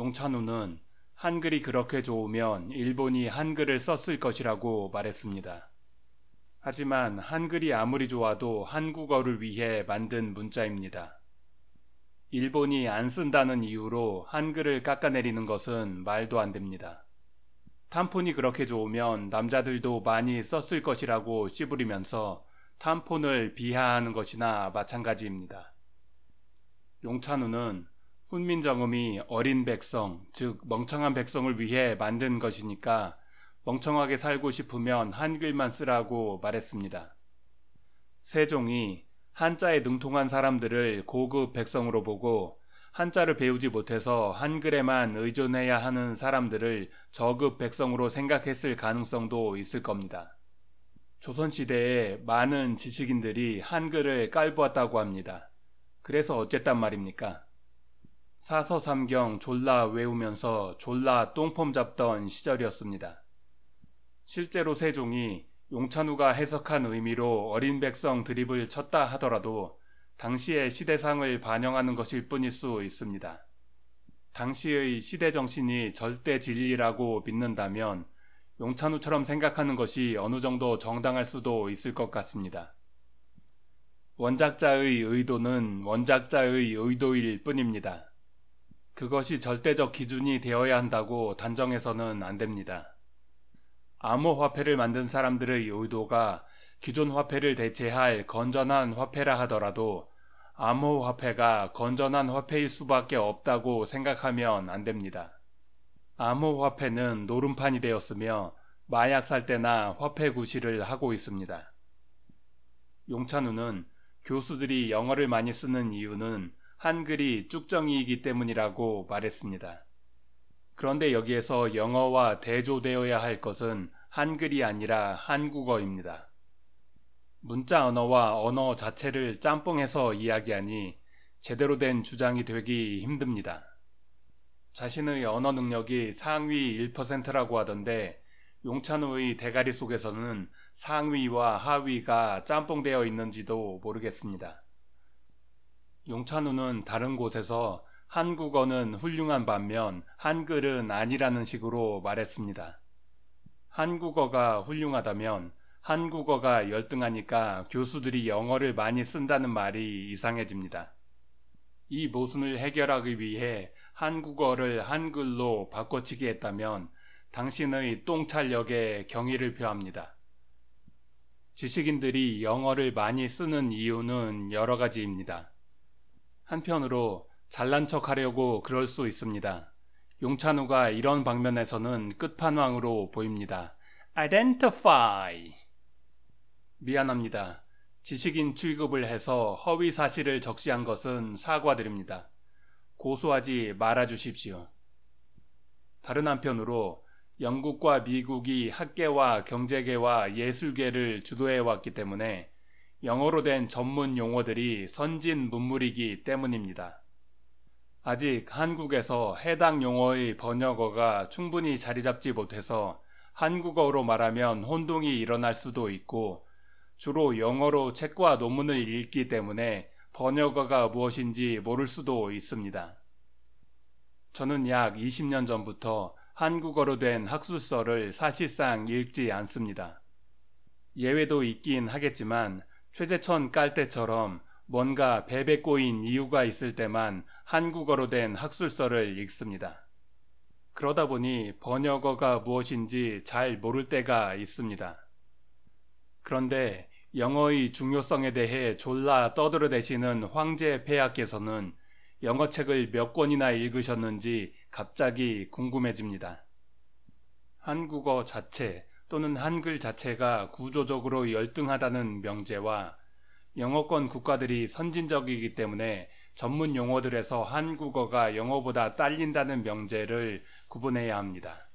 용찬우는 한글이 그렇게 좋으면 일본이 한글을 썼을 것이라고 말했습니다. 하지만 한글이 아무리 좋아도 한국어를 위해 만든 문자입니다. 일본이 안 쓴다는 이유로 한글을 깎아내리는 것은 말도 안 됩니다. 탐폰이 그렇게 좋으면 남자들도 많이 썼을 것이라고 씨부리면서 탐폰을 비하하는 것이나 마찬가지입니다. 용찬우는 훈민정음이 어린 백성, 즉 멍청한 백성을 위해 만든 것이니까 멍청하게 살고 싶으면 한글만 쓰라고 말했습니다. 세종이 한자에 능통한 사람들을 고급 백성으로 보고 한자를 배우지 못해서 한글에만 의존해야 하는 사람들을 저급 백성으로 생각했을 가능성도 있을 겁니다. 조선시대에 많은 지식인들이 한글을 깔보았다고 합니다. 그래서 어쨌단 말입니까? 사서삼경 졸라 외우면서 졸라 똥폼 잡던 시절이었습니다. 실제로 세종이 용찬우가 해석한 의미로 어린 백성 드립을 쳤다 하더라도 당시의 시대상을 반영하는 것일 뿐일 수 있습니다. 당시의 시대 정신이 절대 진리라고 믿는다면 용찬우처럼 생각하는 것이 어느 정도 정당할 수도 있을 것 같습니다. 원작자의 의도는 원작자의 의도일 뿐입니다. 그것이 절대적 기준이 되어야 한다고 단정해서는 안 됩니다. 암호 화폐를 만든 사람들의 의도가 기존 화폐를 대체할 건전한 화폐라 하더라도 암호 화폐가 건전한 화폐일 수밖에 없다고 생각하면 안 됩니다. 암호 화폐는 노름판이 되었으며 마약 살 때나 화폐 구실을 하고 있습니다. 용찬우는 교수들이 영어를 많이 쓰는 이유는 한글이 쭉정이이기 때문이라고 말했습니다. 그런데 여기에서 영어와 대조되어야 할 것은 한글이 아니라 한국어입니다. 문자 언어와 언어 자체를 짬뽕해서 이야기하니 제대로 된 주장이 되기 힘듭니다. 자신의 언어 능력이 상위 1%라고 하던데 용찬우의 대가리 속에서는 상위와 하위가 짬뽕되어 있는지도 모르겠습니다. 용찬우는 다른 곳에서 한국어는 훌륭한 반면 한글은 아니라는 식으로 말했습니다. 한국어가 훌륭하다면 한국어가 열등하니까 교수들이 영어를 많이 쓴다는 말이 이상해집니다. 이 모순을 해결하기 위해 한국어를 한글로 바꿔치기 했다면 당신의 똥찰력에 경의를 표합니다. 지식인들이 영어를 많이 쓰는 이유는 여러 가지입니다. 한편으로 잘난 척 하려고 그럴 수 있습니다. 용찬우가 이런 방면에서는 끝판왕으로 보입니다. identify 미안합니다. 지식인 취급을 해서 허위 사실을 적시한 것은 사과드립니다. 고소하지 말아 주십시오. 다른 한편으로 영국과 미국이 학계와 경제계와 예술계를 주도해 왔기 때문에 영어로 된 전문 용어들이 선진 문물이기 때문입니다. 아직 한국에서 해당 용어의 번역어가 충분히 자리 잡지 못해서 한국어로 말하면 혼동이 일어날 수도 있고 주로 영어로 책과 논문을 읽기 때문에 번역어가 무엇인지 모를 수도 있습니다. 저는 약 20년 전부터 한국어로 된 학술서를 사실상 읽지 않습니다. 예외도 있긴 하겠지만 최재천 깔때처럼 뭔가 베베 꼬인 이유가 있을 때만 한국어로 된 학술서를 읽습니다. 그러다 보니 번역어가 무엇인지 잘 모를 때가 있습니다. 그런데 영어의 중요성에 대해 졸라 떠들어대시는 황제 폐하께서는 영어책을 몇 권이나 읽으셨는지 갑자기 궁금해집니다. 한국어 자체, 또는 한글 자체가 구조적으로 열등하다는 명제와 영어권 국가들이 선진적이기 때문에 전문 용어들에서 한국어가 영어보다 딸린다는 명제를 구분해야 합니다.